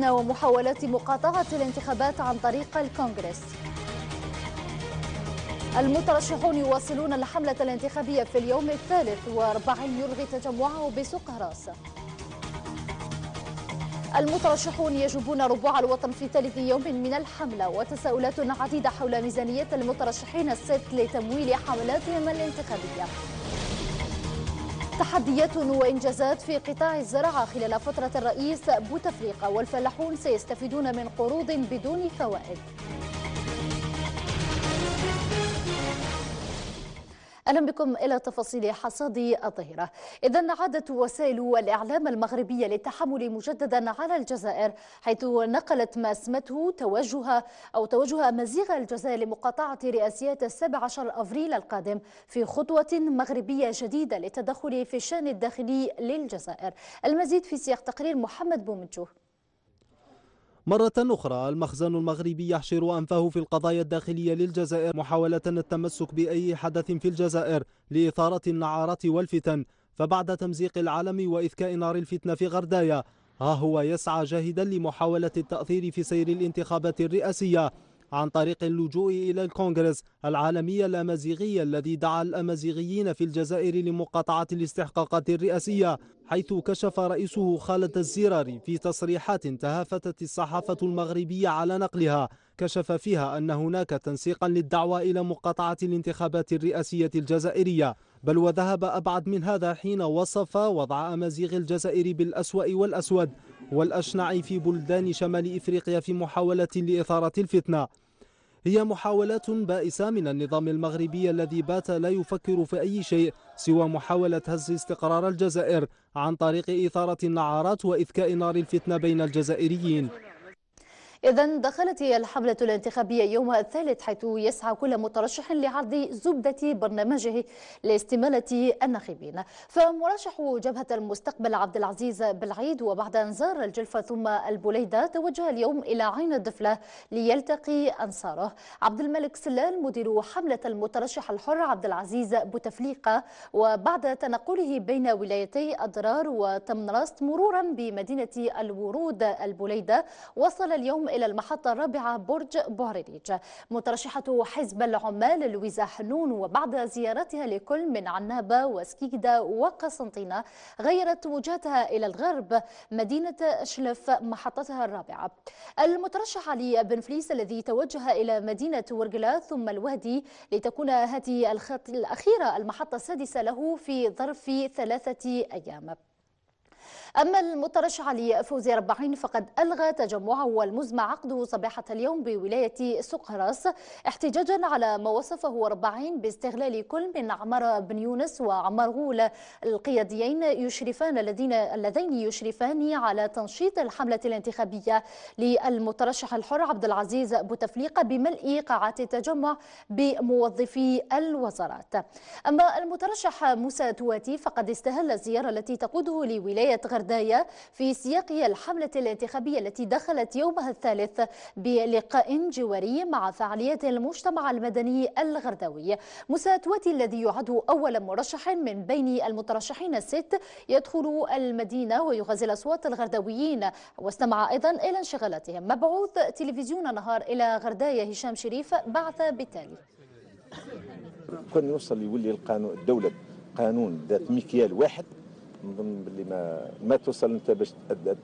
ومحاولات مقاطعة الانتخابات عن طريق الكونغرس المترشحون يواصلون الحملة الانتخابية في اليوم الثالث واربعين يلغي تجمعه بسوق راس المترشحون يجوبون ربوع الوطن في ثالث يوم من الحملة وتساؤلات عديدة حول ميزانية المترشحين الست لتمويل حملاتهم الانتخابية تحديات وإنجازات في قطاع الزراعة خلال فترة الرئيس بوتفليقة والفلاحون سيستفيدون من قروض بدون فوائد أهلا بكم إلى تفاصيل حصاد الظهيرة إذا عادت وسائل الإعلام المغربية للتحمل مجددا على الجزائر حيث نقلت ما اسمته توجه أو توجه مزيغ الجزائر لمقاطعة رئاسيات 17 أفريل القادم في خطوة مغربية جديدة للتدخل في الشأن الداخلي للجزائر المزيد في سياق تقرير محمد بومنجوه مرة أخرى المخزن المغربي يحشر أنفه في القضايا الداخلية للجزائر محاولة التمسك بأي حدث في الجزائر لإثارة النعارات والفتن فبعد تمزيق العالم وإذكاء نار الفتنة في غردايا ها هو يسعى جاهدا لمحاولة التأثير في سير الانتخابات الرئاسية عن طريق اللجوء إلى الكونغرس العالمي الأمازيغي الذي دعا الأمازيغيين في الجزائر لمقاطعة الاستحقاقات الرئاسية حيث كشف رئيسه خالد الزراري في تصريحات تهافتت الصحافة المغربية على نقلها كشف فيها أن هناك تنسيقا للدعوة إلى مقاطعة الانتخابات الرئاسية الجزائرية بل وذهب أبعد من هذا حين وصف وضع أمازيغ الجزائر بالأسوأ والأسود والأشنع في بلدان شمال إفريقيا في محاولة لإثارة الفتنة هي محاولات بائسة من النظام المغربي الذي بات لا يفكر في أي شيء سوى محاولة هز استقرار الجزائر عن طريق إثارة النعارات وإذكاء نار الفتنة بين الجزائريين إذا دخلت الحملة الانتخابية يوم الثالث حيث يسعى كل مترشح لعرض زبدة برنامجه لاستمالة الناخبين فمرشح جبهة المستقبل عبد العزيز بالعيد وبعد أن زار الجلفة ثم البليدة توجه اليوم إلى عين الدفلة ليلتقي أنصاره عبد الملك سلال مدير حملة المترشح الحر عبد العزيز بوتفليقة وبعد تنقله بين ولايتي أضرار وتمنرست مرورا بمدينة الورود البليدة وصل اليوم إلى المحطة الرابعة برج بوعريريج مترشحة حزب العمال لويزا حنون وبعد زيارتها لكل من عنابة وسكيكدا وقسنطينة غيرت وجهتها إلى الغرب مدينة أشلف محطتها الرابعة المترشح علي بن فليس الذي توجه إلى مدينة ورقلا ثم الوادي لتكون هذه الخط الأخيرة المحطة السادسة له في ظرف ثلاثة أيام أما المترشح علي فوزي فقد ألغى تجمعه والمزمع عقده صباحة اليوم بولاية سقراس احتجاجا على ما وصفه ربعين باستغلال كل من عمر بن يونس وعمر غول القياديين يشرفان الذين اللذين يشرفان على تنشيط الحملة الانتخابية للمترشح الحر عبد العزيز بوتفليقة بملء قاعات التجمع بموظفي الوزارات أما المترشح موسى تواتي فقد استهل الزيارة التي تقوده لولاية غرب البرداية في سياق الحملة الانتخابية التي دخلت يومها الثالث بلقاء جواري مع فعاليات المجتمع المدني الغرداوي مساتوتي الذي يعد أول مرشح من بين المترشحين الست يدخل المدينة ويغزل أصوات الغرداويين واستمع أيضا إلى انشغالاتهم مبعوث تلفزيون نهار إلى غرداية هشام شريف بعث بالتالي كان يوصل يولي القانون الدولة قانون ذات مكيال واحد نظن باللي ما ما توصل انت باش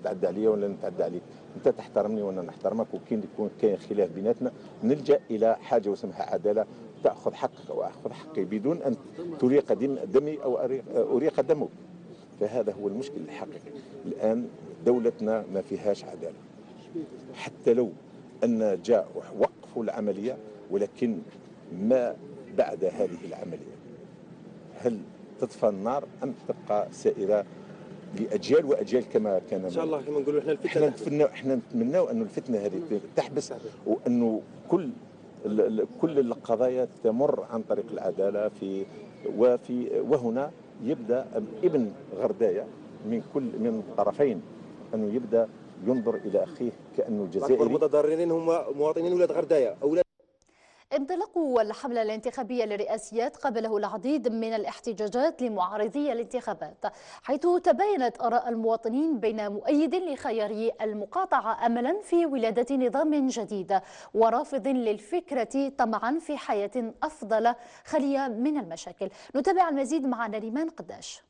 تعدى عليا ولا نتعدى عليك انت تحترمني وانا نحترمك وكي يكون كاين خلاف بيناتنا نلجا الى حاجه واسمها عداله تاخذ حقك واخذ حقي بدون ان تريق دم دمي او اريق دمك فهذا هو المشكل الحقيقي الان دولتنا ما فيهاش عداله حتى لو ان جاء وقفوا العمليه ولكن ما بعد هذه العمليه هل تطفى النار ام تبقى سائره لاجيال واجيال كما كان ان شاء الله كما نقولوا احنا الفتنه احنا نتمنى احنا نتمناو انه الفتنه هذه تحبس وانه كل كل القضايا تمر عن طريق العداله في وفي وهنا يبدا ابن غردايه من كل من الطرفين انه يبدا ينظر الى اخيه كانه جزائري المتضررين هم مواطنين ولاد غردايه اولاد أول حملة الانتخابية للرئاسيات قبله العديد من الاحتجاجات لمعارضي الانتخابات حيث تباينت آراء المواطنين بين مؤيد لخياري المقاطعة أملا في ولادة نظام جديد ورافض للفكرة طمعا في حياة أفضل خالية من المشاكل نتابع المزيد مع نريمان قداش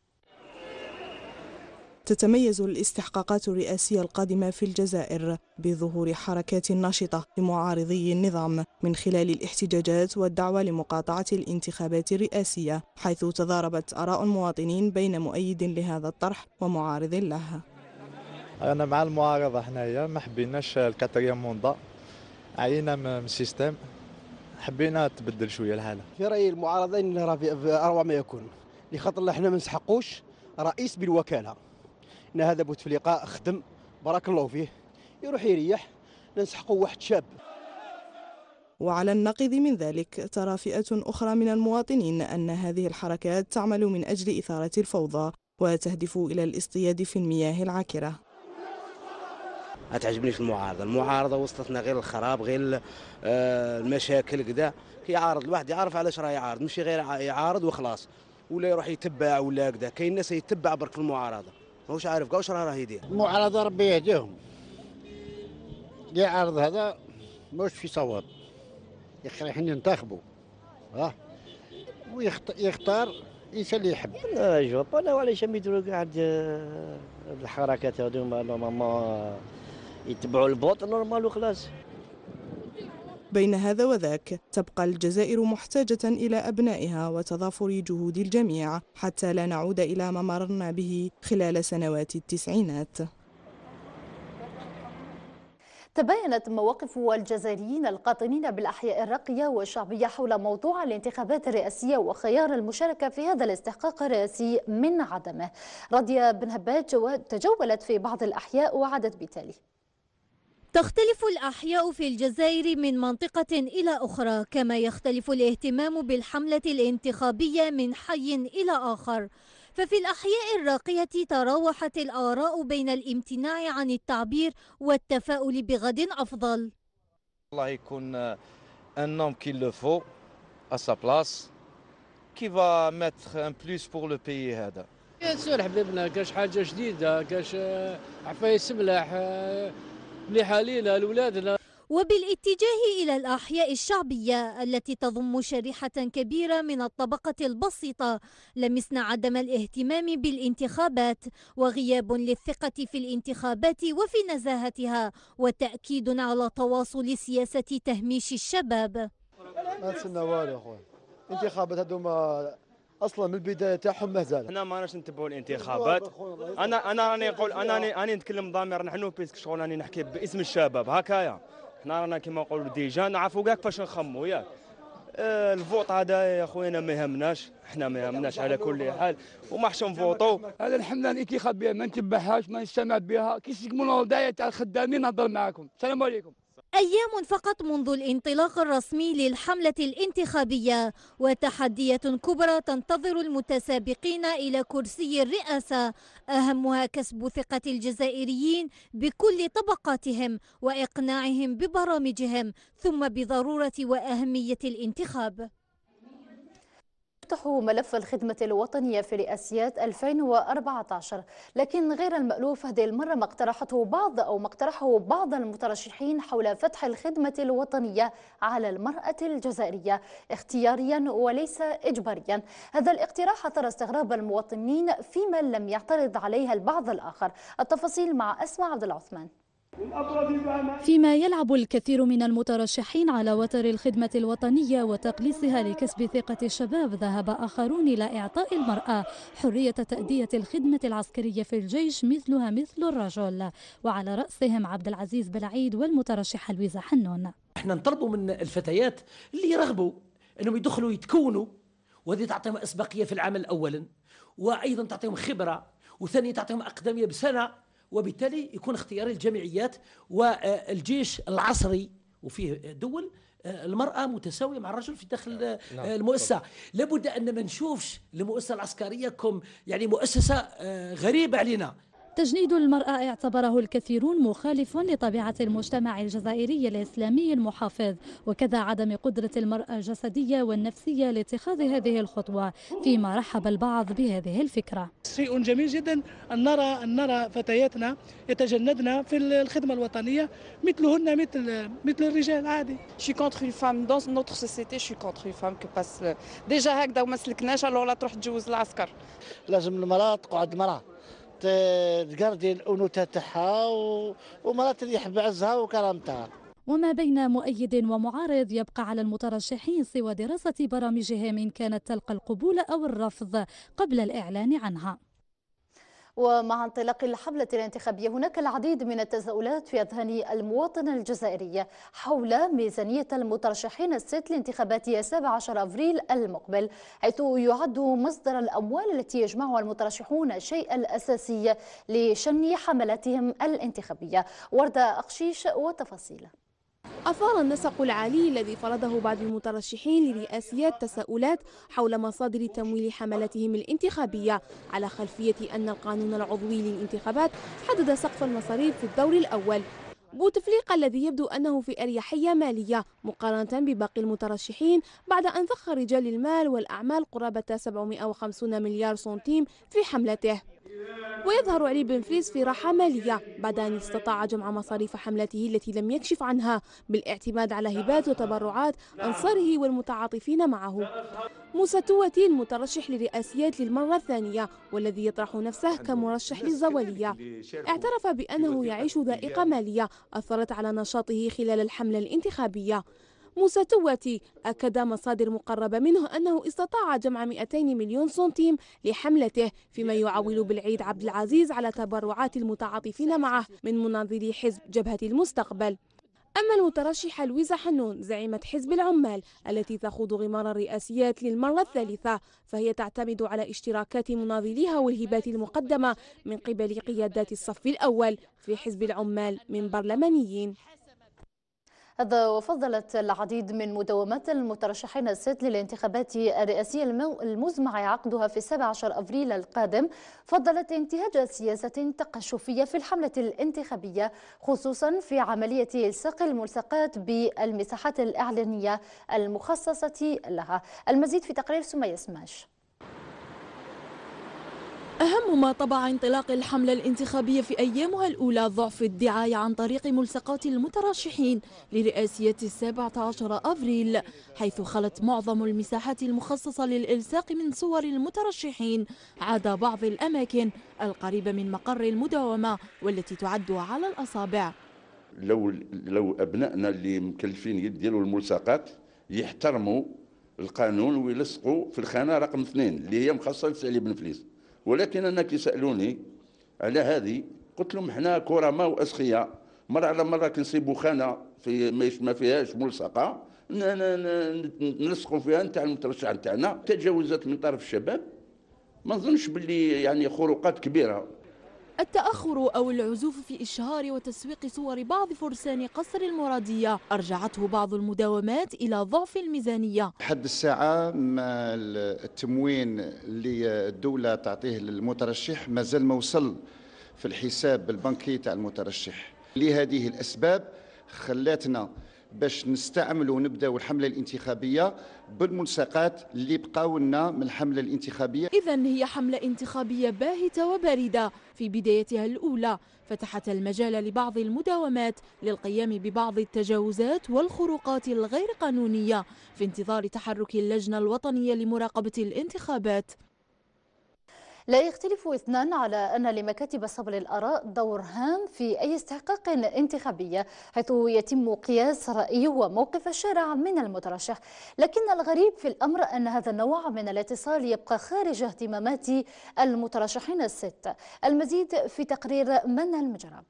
تتميز الاستحقاقات الرئاسية القادمة في الجزائر بظهور حركات ناشطة لمعارضي النظام من خلال الاحتجاجات والدعوة لمقاطعة الانتخابات الرئاسية حيث تضاربت آراء المواطنين بين مؤيد لهذا الطرح ومعارض له أنا مع المعارضة حنايا ما حبيناش الكاتريام موندا عينا من السيستم حبينا تبدل شويه الحاله في رايي المعارضه راه اروع ما يكون لخاطر احنا ما نسحقوش رئيس بالوكاله ان هذا بوت في لقاء خدم بارك الله فيه يروح يريح نسحقوا واحد شاب وعلى النقيض من ذلك ترى فئة أخرى من المواطنين أن هذه الحركات تعمل من أجل إثارة الفوضى وتهدف إلى الاصطياد في المياه العاكرة ما تعجبنيش المعارضه المعارضه وصلتنا غير الخراب غير آه، المشاكل كذا كيعارض الواحد يعرف علاش راه يعارض ماشي غير يعارض وخلاص ولا يروح يتبع ولا كذا كاين ناس يتبع برك المعارضه ماهوش عارف كاع واش راه يدير مو على ضرب يهديهم اللي عرض هذا ماهوش في صواب يخليهم ننتخبوا ها ويختار الانسان اللي يحب انا جو با لا شام يديروا قاعد آه، الحركات هذوما نورمالمون يتبعوا البوط نورمال وخلاص بين هذا وذاك تبقى الجزائر محتاجة إلى أبنائها وتضافر جهود الجميع حتى لا نعود إلى ما مررنا به خلال سنوات التسعينات تباينت مواقف الجزائريين القاطنين بالأحياء الراقية والشعبية حول موضوع الانتخابات الرئاسية وخيار المشاركة في هذا الاستحقاق الرئاسي من عدمه رضيا بن هبات تجولت في بعض الأحياء وعادت بتالي تختلف الأحياء في الجزائر من منطقة إلى أخرى كما يختلف الاهتمام بالحملة الانتخابية من حي إلى آخر ففي الأحياء الراقية تراوحت الآراء بين الامتناع عن التعبير والتفاؤل بغد أفضل الله يكون ان آه، homme qui أسا بلاس كي با place أن بلوس mettre لبي هذا يا سور حبيبنا كاش حاجه جديده كاش آه، عفايس ملاح آه، لحالينا لأولادنا وبالاتجاه إلى الأحياء الشعبية التي تضم شريحة كبيرة من الطبقة البسيطة لمسنا عدم الاهتمام بالانتخابات وغياب للثقة في الانتخابات وفي نزاهتها وتأكيد على تواصل سياسة تهميش الشباب ما تسنى والو يا خويا انتخابات هذوما اصلا من البدايه تاعهم مهزله حنا ما راناش نتبعوا الانتخابات انا انا راني نقول انا راني راني نتكلم ضمير نحن بيسك شغل راني نحكي باسم الشباب هكايا حنا رانا كيما نقولوا ديجا نعرفوا كاع كيفاش نخموا ياك آه، الفوط هذا يا خويا ما يهمناش حنا ما يهمناش على كل حال وما حش نفوطوا هذا الحمله اللي ما نتبعهاش ما نستمع بها كي من الوضعيه تاع الخدامين نهضر معاكم السلام عليكم أيام فقط منذ الانطلاق الرسمي للحملة الانتخابية وتحديات كبرى تنتظر المتسابقين إلى كرسي الرئاسة أهمها كسب ثقة الجزائريين بكل طبقاتهم وإقناعهم ببرامجهم ثم بضرورة وأهمية الانتخاب يفتح ملف الخدمة الوطنية في رئاسيات 2014 لكن غير المألوف هذه المرة ما اقترحته بعض أو ما اقترحه بعض المترشحين حول فتح الخدمة الوطنية على المرأة الجزائرية اختياريا وليس إجباريا هذا الاقتراح أثر استغراب المواطنين فيما لم يعترض عليها البعض الآخر التفاصيل مع أسماء عبد العثمان فيما يلعب الكثير من المترشحين على وتر الخدمة الوطنية وتقليصها لكسب ثقة الشباب ذهب آخرون إلى إعطاء المرأة حرية تأدية الخدمة العسكرية في الجيش مثلها مثل الرجل وعلى رأسهم عبد العزيز بلعيد والمترشحة لويزا حنون احنا نطلبوا من الفتيات اللي يرغبوا انهم يدخلوا يتكونوا وهذه تعطيهم اسبقيه في العمل اولا وايضا تعطيهم خبره وثانيا تعطيهم اقدميه بسنه وبالتالي يكون اختيار الجمعيات والجيش العصري وفيه دول آه، المرأة متساوية مع الرجل في داخل نعم. آه، نعم. المؤسسة لابد أن ما نشوفش المؤسسة العسكرية كم يعني مؤسسة آه، غريبة علينا تجنيد المرأة اعتبره الكثيرون مخالف لطبيعة المجتمع الجزائري الإسلامي المحافظ وكذا عدم قدرة المرأة الجسدية والنفسية لاتخاذ هذه الخطوة فيما رحب البعض بهذه الفكرة شيء جميل جدا أن نرى, أن نرى فتياتنا يتجندن في الخدمة الوطنية مثلهن مثل مثل الرجال عادي شي suis contre فام femme نوتر notre شي je suis فام une femme euh, هكذا وما سلكناش alors لا تروح تجوز العسكر لازم المرأة تقعد المرأة مرات تقردي آه، الانوثه تاعها ومرات اللي يحب عزها وكرامتها وما بين مؤيد ومعارض يبقى على المترشحين سوى دراسة برامجهم إن كانت تلقى القبول أو الرفض قبل الإعلان عنها ومع انطلاق الحملة الانتخابية هناك العديد من التساؤلات في أذهان المواطن الجزائري حول ميزانية المترشحين الست لانتخابات 17 أفريل المقبل حيث يعد مصدر الأموال التي يجمعها المترشحون الشيء الأساسي لشن حملاتهم الانتخابية وردة أقشيش وتفاصيله أثار النسق العالي الذي فرضه بعض المترشحين للرئاسيات تساؤلات حول مصادر تمويل حملاتهم الانتخابية على خلفية أن القانون العضوي للانتخابات حدد سقف المصاريف في الدور الأول بوتفليقة الذي يبدو أنه في أريحية مالية مقارنة بباقي المترشحين بعد أن ضخ رجال المال والأعمال قرابة 750 مليار سنتيم في حملته ويظهر علي بن فليس في راحة مالية بعد أن استطاع جمع مصاريف حملته التي لم يكشف عنها بالاعتماد على هبات وتبرعات أنصاره والمتعاطفين معه موسى توتي المترشح للرئاسيات للمرة الثانية والذي يطرح نفسه كمرشح للزوالية اعترف بأنه يعيش ذائقة مالية أثرت على نشاطه خلال الحملة الانتخابية موسى تواتي أكد مصادر مقربة منه أنه استطاع جمع 200 مليون سنتيم لحملته فيما يعول بالعيد عبد العزيز على تبرعات المتعاطفين معه من مناضلي حزب جبهة المستقبل أما المترشحة لويزا حنون زعيمة حزب العمال التي تخوض غمار الرئاسيات للمرة الثالثة فهي تعتمد على اشتراكات مناضليها والهبات المقدمة من قبل قيادات الصف الأول في حزب العمال من برلمانيين هذا وفضلت العديد من مدومات المترشحين الست للانتخابات الرئاسية المزمع عقدها في 17 أبريل القادم فضلت انتهاج سياسة تقشفية في الحملة الانتخابية خصوصا في عملية إلصاق الملصقات بالمساحات الإعلانية المخصصة لها المزيد في تقرير سمية سماش أهمهما طبع انطلاق الحملة الانتخابية في أيامها الأولى ضعف الدعاية عن طريق ملصقات المترشحين لرئاسية السابعة عشر أفريل حيث خلت معظم المساحات المخصصة للإلصاق من صور المترشحين عدا بعض الأماكن القريبة من مقر المداومة والتي تعد على الأصابع لو لو أبنائنا اللي مكلفين يديروا الملصقات يحترموا القانون ويلصقوا في الخانة رقم اثنين اللي هي مخصصة لسالي بن فليس ولكن انا كي سالوني على هذه قلت لهم حنا كرماء واسخياء مره على مره كنصيبوا خانه في ما فيهاش ملصقه نلصقوا فيها نتاع المترشح نتاعنا تجاوزات من طرف الشباب ما نظنش باللي يعني خروقات كبيره التأخر أو العزوف في إشهار وتسويق صور بعض فرسان قصر المرادية أرجعته بعض المداومات إلى ضعف الميزانية حد الساعة ما التموين اللي الدولة تعطيه للمترشح ما زال ما وصل في الحساب البنكي تاع المترشح لهذه الأسباب خلاتنا باش نستعملوا ونبداو الحمله الانتخابيه بالملصقات اللي بقاو لنا من الحمله الانتخابيه اذا هي حمله انتخابيه باهته وبارده في بدايتها الاولى فتحت المجال لبعض المداومات للقيام ببعض التجاوزات والخروقات الغير قانونيه في انتظار تحرك اللجنه الوطنيه لمراقبه الانتخابات لا يختلف اثنان على أن لمكاتب صبر الآراء دور هام في أي استحقاق انتخابي حيث يتم قياس راي وموقف الشارع من المترشح لكن الغريب في الأمر أن هذا النوع من الاتصال يبقى خارج اهتمامات المترشحين الست المزيد في تقرير من المجرب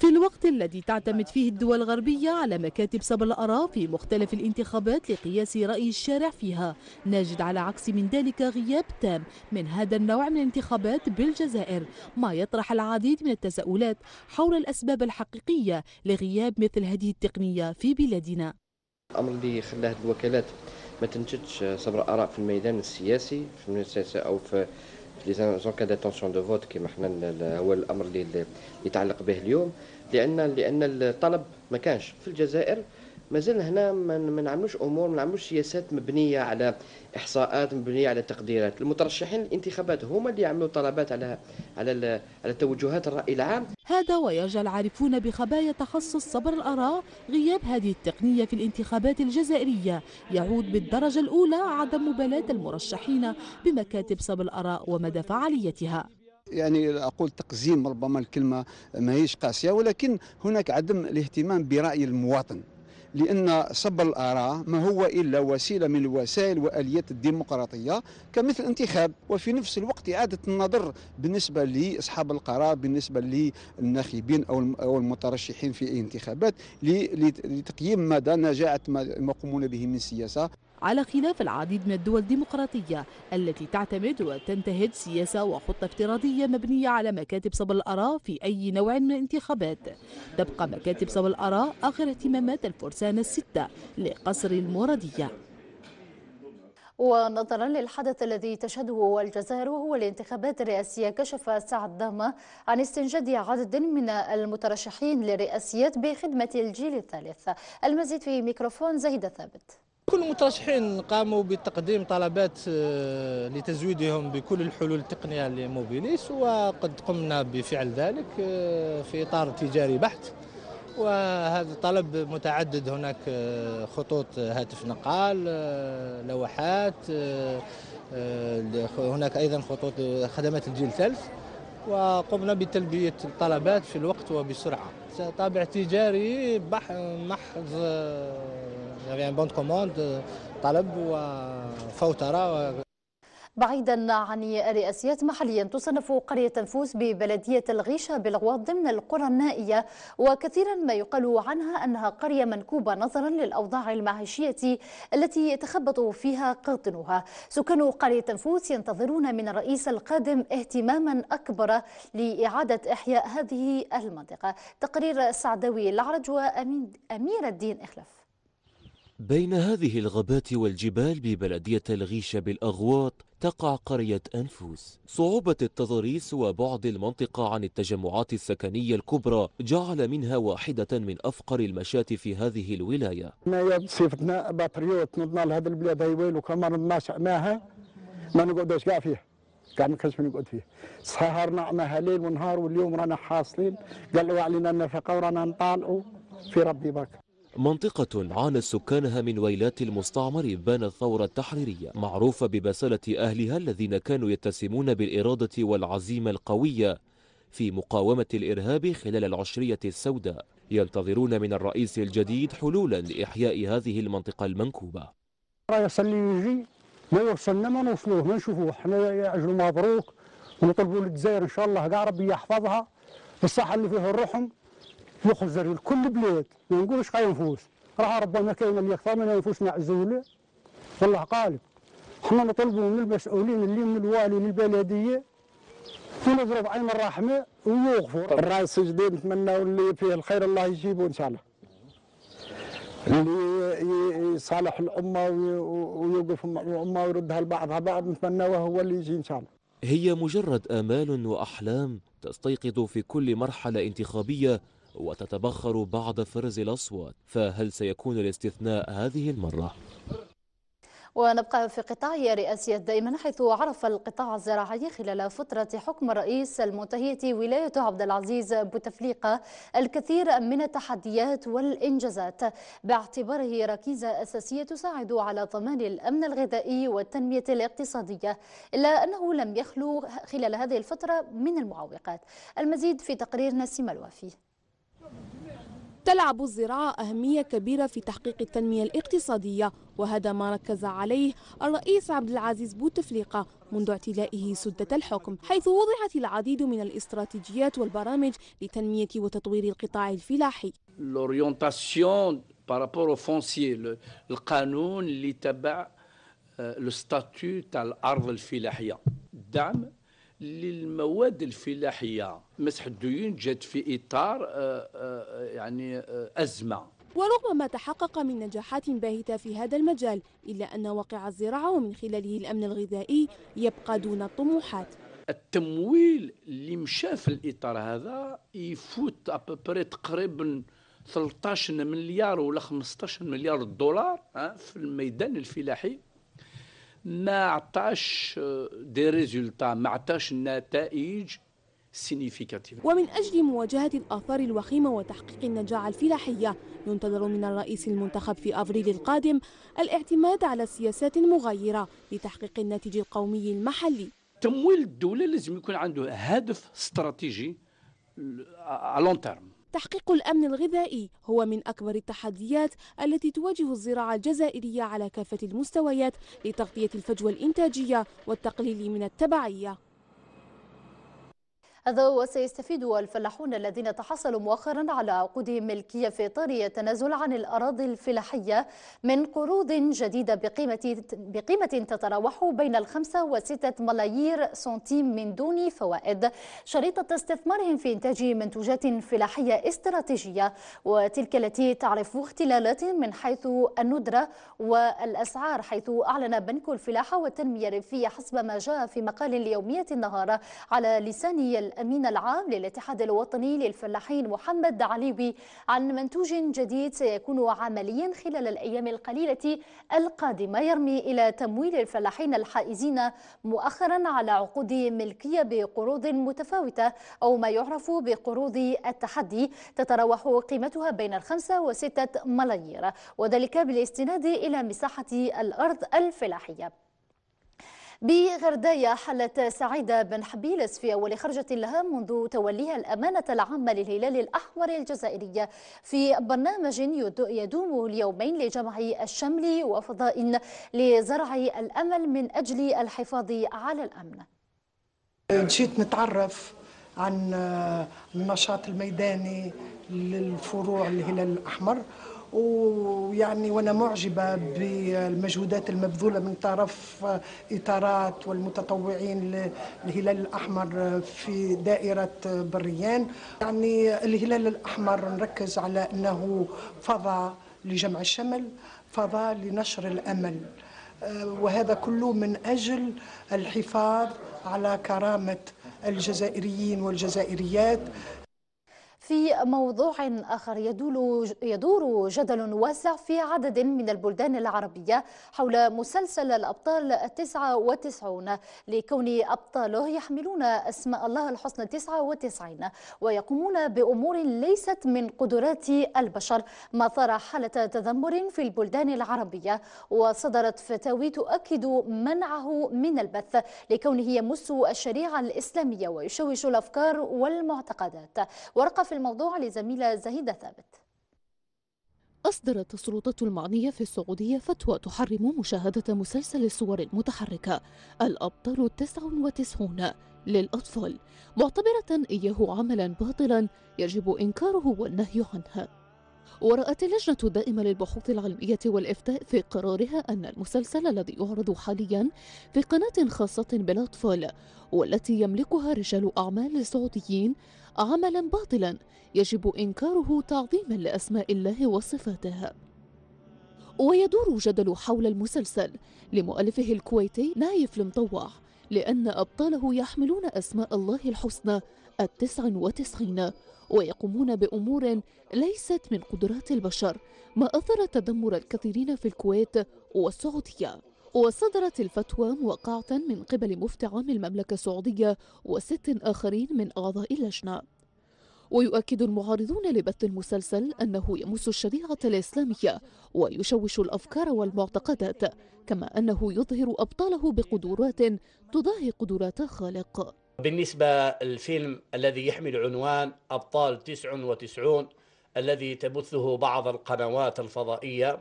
في الوقت الذي تعتمد فيه الدول الغربية على مكاتب صبر الآراء في مختلف الانتخابات لقياس رأي الشارع فيها نجد على عكس من ذلك غياب تام من هذا النوع من الانتخابات بالجزائر ما يطرح العديد من التساؤلات حول الأسباب الحقيقية لغياب مثل هذه التقنية في بلادنا الأمر اللي خلى الوكالات ما تنتجش صبر آراء في الميدان السياسي في أو في لي زونكا داتونسيون دو فوت كيما حنا هو الامر اللي يتعلق به اليوم لان لان الطلب ما كانش في الجزائر مازلنا هنا ما نعملوش امور ما نعملوش سياسات مبنيه على احصاءات مبنيه على تقديرات المترشحين الانتخابات هما اللي يعملوا طلبات على على على توجهات الراي العام هذا ويرجى العارفون بخبايا تخصص صبر الاراء غياب هذه التقنيه في الانتخابات الجزائريه يعود بالدرجه الاولى عدم مبالاه المرشحين بمكاتب صبر الاراء ومدى فعاليتها يعني اقول تقزيم ربما الكلمه ماهيش قاسيه ولكن هناك عدم الاهتمام براي المواطن لأن صب الآراء ما هو إلا وسيلة من الوسائل وآليات الديمقراطية كمثل انتخاب وفي نفس الوقت إعادة النظر بالنسبة لأصحاب القرار بالنسبة للناخبين أو المترشحين في أي انتخابات لتقييم مدى نجاعة ما يقومون به من سياسة على خلاف العديد من الدول الديمقراطية التي تعتمد وتنتهج سياسة وخطة افتراضية مبنية على مكاتب صب الآراء في أي نوع من الانتخابات تبقى مكاتب صب الآراء آخر اهتمامات الفرسان الستة لقصر المرادية ونظرا للحدث الذي تشهده الجزائر وهو الانتخابات الرئاسية كشف سعد دهمة عن استنجاد عدد من المترشحين للرئاسيات بخدمة الجيل الثالث المزيد في ميكروفون زهيدة ثابت كل المترشحين قاموا بتقديم طلبات آه، لتزويدهم بكل الحلول التقنيه لموبيليس وقد قمنا بفعل ذلك آه، في اطار تجاري بحت وهذا طلب متعدد هناك آه، خطوط هاتف نقال لوحات هناك ايضا خطوط خدمات الجيل الثالث وقمنا بتلبيه الطلبات في الوقت وبسرعه طابع تجاري محض avait un bon de commande, طلب euh, وفوترة euh, euh. بعيدا عن الرئاسيات محليا تصنف قرية تنفوس ببلدية الغيشة بالغواط ضمن القرى النائية وكثيرا ما يقال عنها أنها قرية منكوبة نظرا للأوضاع المعيشية التي يتخبط فيها قاطنها سكان قرية تنفوس ينتظرون من الرئيس القادم اهتماما أكبر لإعادة إحياء هذه المنطقة تقرير السعدوي العرج وأمير الدين إخلف بين هذه الغابات والجبال ببلدية الغيشة بالأغواط تقع قرية أنفوس صعوبة التضاريس وبعد المنطقة عن التجمعات السكنية الكبرى جعل منها واحدة من أفقر المشاة في هذه الولاية ما صفتنا بطريوت نضنا لهذا البلاد هاي ويلو كما نضناش معها ما نقعدوش قاع فيها قاع ما كانش نقعد فيه سهرنا عناها ليل ونهار واليوم رانا حاصلين قالوا علينا النفقة ورانا نطالعوا في ربي بركه منطقة عانت سكانها من ويلات المستعمر بان الثورة التحريرية معروفة ببسالة أهلها الذين كانوا يتسمون بالإرادة والعزيمة القوية في مقاومة الإرهاب خلال العشرية السوداء ينتظرون من الرئيس الجديد حلولا لإحياء هذه المنطقة المنكوبة رئيس اللي يجي ما يوصلنا ما نوصلوه ما نشوفوه احنا يا أجل مبروك ونطلبوا للجزائر إن شاء الله قاع ربي يحفظها الصحة اللي فيها الرحم يخزر لكل بلاد ما نقولش غينفوس راه ربما كاين اللي اكثر من ينفوس معزوله والله قال حنا نطلبوا من المسؤولين اللي من الوالي للبلديه ونضرب عين الرحمه ويوقفوا الرئيس الجديد نتمنى اللي فيه الخير الله يجيبه ان شاء الله اللي يصالح الامه ويوقف الامه ويردها لبعضها بعض نتمناه هو اللي يجي ان شاء الله هي مجرد امال واحلام تستيقظ في كل مرحله انتخابيه وتتبخر بعض فرز الأصوات فهل سيكون الاستثناء هذه المرة؟ ونبقى في قطاع رئاسية دائما حيث عرف القطاع الزراعي خلال فترة حكم الرئيس المنتهية ولاية عبد العزيز بوتفليقة الكثير من التحديات والإنجازات باعتباره ركيزة أساسية تساعد على ضمان الأمن الغذائي والتنمية الاقتصادية إلا أنه لم يخلو خلال هذه الفترة من المعوقات المزيد في تقرير نسيم الوافي تلعب الزراعة أهمية كبيرة في تحقيق التنمية الاقتصادية وهذا ما ركز عليه الرئيس عبد العزيز بوتفليقة منذ اعتلائه سدة الحكم حيث وضعت العديد من الاستراتيجيات والبرامج لتنمية وتطوير القطاع الفلاحي بارابور القانون اللي تبع الستاتيو آه، تاع الارض الفلاحيه الدعم للمواد الفلاحية مسح الديون جات في إطار آه، آه، يعني آه، أزمة ورغم ما تحقق من نجاحات باهتة في هذا المجال إلا أن واقع الزراعة ومن خلاله الأمن الغذائي يبقى دون الطموحات التمويل اللي مشى في الإطار هذا يفوت أبري تقريبا 13 مليار ولا 15 مليار دولار في الميدان الفلاحي ما عطاش دي آه، ريزولتا ما عطاش نتائج سينيفيكاتيف ومن أجل مواجهة الآثار الوخيمة وتحقيق النجاعة الفلاحية ينتظر من الرئيس المنتخب في أبريل القادم الاعتماد على سياسات مغايرة لتحقيق الناتج القومي المحلي تمويل الدولة لازم يكون عنده هدف استراتيجي على لونترم تحقيق الأمن الغذائي هو من أكبر التحديات التي تواجه الزراعة الجزائرية على كافة المستويات لتغطية الفجوة الإنتاجية والتقليل من التبعية هذا وسيستفيد الفلاحون الذين تحصلوا مؤخرا على عقود ملكية في إطار التنازل عن الأراضي الفلاحية من قروض جديدة بقيمة, بقيمة تتراوح بين الخمسة وستة ملايير سنتيم من دون فوائد شريطة استثمارهم في إنتاج منتوجات فلاحية استراتيجية وتلك التي تعرف اختلالات من حيث الندرة والأسعار حيث أعلن بنك الفلاحة والتنمية الريفية حسب ما جاء في مقال ليومية النهار على لسان الأمين العام للاتحاد الوطني للفلاحين محمد عليوي عن منتوج جديد سيكون عمليا خلال الأيام القليلة القادمة يرمي إلى تمويل الفلاحين الحائزين مؤخرا على عقود ملكية بقروض متفاوتة أو ما يعرف بقروض التحدي تتراوح قيمتها بين الخمسة وستة ملايير وذلك بالاستناد إلى مساحة الأرض الفلاحية بغردايا حلت سعيدة بن حبيلس في أول خرجة لها منذ توليها الأمانة العامة للهلال الأحمر الجزائرية في برنامج يدوم اليومين لجمع الشمل وفضاء لزرع الأمل من أجل الحفاظ على الأمن جيت نتعرف عن آه، النشاط الميداني للفروع الهلال الأحمر ويعني وانا معجبه بالمجهودات المبذوله من طرف اطارات والمتطوعين للهلال الاحمر في دائره بريان يعني الهلال الاحمر نركز على انه فضاء لجمع الشمل فضاء لنشر الامل آه، وهذا كله من اجل الحفاظ على كرامه الجزائريين والجزائريات في موضوع آخر يدور جدل واسع في عدد من البلدان العربية حول مسلسل الأبطال التسعة وتسعون لكون أبطاله يحملون أسماء الله الحسنى التسعة وتسعين ويقومون بأمور ليست من قدرات البشر ما ثار حالة تذمر في البلدان العربية وصدرت فتاوي تؤكد منعه من البث لكونه يمس الشريعة الإسلامية ويشوش الأفكار والمعتقدات ورقة في الموضوع لزميلة زهيدة ثابت أصدرت السلطات المعنية في السعودية فتوى تحرم مشاهدة مسلسل الصور المتحركة الأبطال 99 للأطفال معتبرة إياه عملا باطلا يجب إنكاره والنهي عنه ورأت اللجنة الدائمة للبحوث العلمية والإفتاء في قرارها أن المسلسل الذي يعرض حاليا في قناة خاصة بالأطفال والتي يملكها رجال أعمال سعوديين عملا باطلا يجب إنكاره تعظيما لأسماء الله وصفاته ويدور جدل حول المسلسل لمؤلفه الكويتي نايف المطوع لأن أبطاله يحملون أسماء الله الحسنى التسع وتسعين ويقومون بأمور ليست من قدرات البشر ما أثر تدمر الكثيرين في الكويت والسعودية وصدرت الفتوى موقعة من قبل مفتي عام المملكة السعودية وست آخرين من أعضاء اللجنة ويؤكد المعارضون لبث المسلسل أنه يمس الشريعة الإسلامية ويشوش الأفكار والمعتقدات كما أنه يظهر أبطاله بقدرات تضاهي قدرات الخالق بالنسبة للفيلم الذي يحمل عنوان أبطال 99 الذي تبثه بعض القنوات الفضائية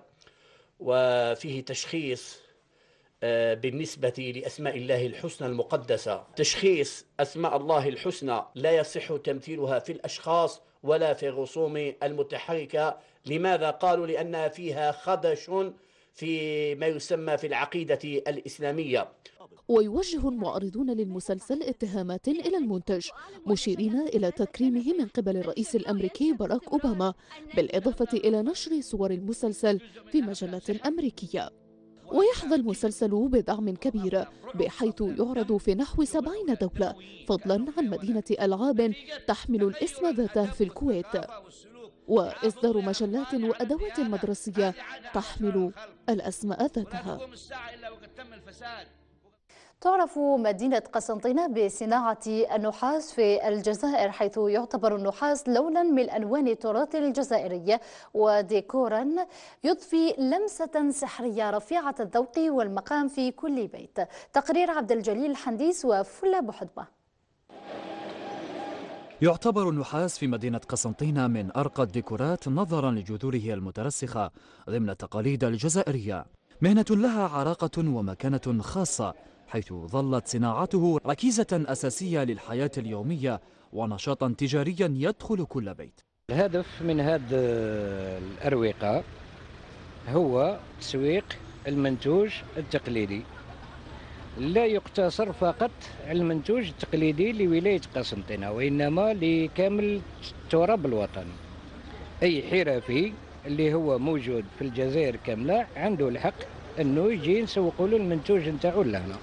وفيه تشخيص آه، بالنسبة لأسماء الله الحسنى المقدسة تشخيص أسماء الله الحسنى لا يصح تمثيلها في الأشخاص ولا في الرسوم المتحركة لماذا قالوا لأنها فيها خدش في ما يسمى في العقيدة الإسلامية ويوجه المعارضون للمسلسل اتهامات إلى المنتج مشيرين إلى تكريمه من قبل الرئيس الأمريكي باراك أوباما بالإضافة إلى نشر صور المسلسل في مجلة أمريكية ويحظى المسلسل بدعم كبير بحيث يعرض في نحو سبعين دولة فضلا عن مدينة ألعاب تحمل الاسم ذاته في الكويت وإصدار مجلات وأدوات مدرسية تحمل الأسماء ذاتها تعرف مدينة قسنطينة بصناعة النحاس في الجزائر حيث يعتبر النحاس لونا من ألوان التراث الجزائري وديكورا يضفي لمسة سحرية رفيعة الذوق والمقام في كل بيت تقرير عبد الجليل الحنديس وفلا بحضبه يعتبر النحاس في مدينة قسنطينة من أرقى الديكورات نظرا لجذوره المترسخة ضمن التقاليد الجزائرية مهنة لها عراقة ومكانة خاصة حيث ظلت صناعته ركيزة أساسية للحياة اليومية ونشاطا تجاريا يدخل كل بيت الهدف من هذه الأروقة هو تسويق المنتوج التقليدي لا يقتصر فقط على المنتوج التقليدي لولاية قسنطينة وإنما لكامل التراب الوطني أي حرفي اللي هو موجود في الجزائر كاملة عنده الحق أنه يجي نسوقوا له المنتوج نتاعو لهنا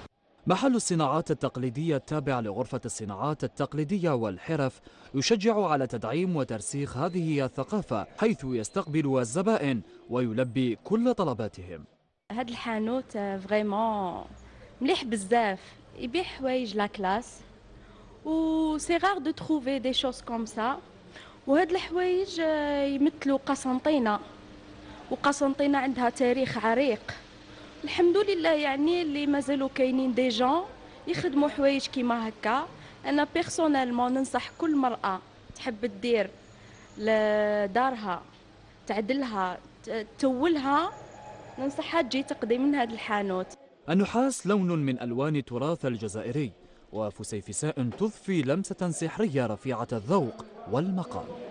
محل الصناعات التقليدية التابع لغرفة الصناعات التقليدية والحرف يشجع على تدعيم وترسيخ هذه الثقافة حيث يستقبل الزبائن ويلبي كل طلباتهم هذا الحانوت آه، فريمون مليح بزاف يبيع حوايج لا كلاس و سي غار دو تروفي دي شوز كوم سا وهاد الحوايج آه، يمثلوا قسنطينه وقسنطينه عندها تاريخ عريق الحمد لله يعني اللي مازالوا كاينين دي جون يخدموا حوايج كيما هكا انا بيرسونيلمون ننصح كل مراه تحب تدير لدارها تعدلها تولها ننصحها تجي تقضي من هذا الحانوت النحاس لون من الوان التراث الجزائري وفسيفساء تضفي لمسه سحريه رفيعه الذوق والمقام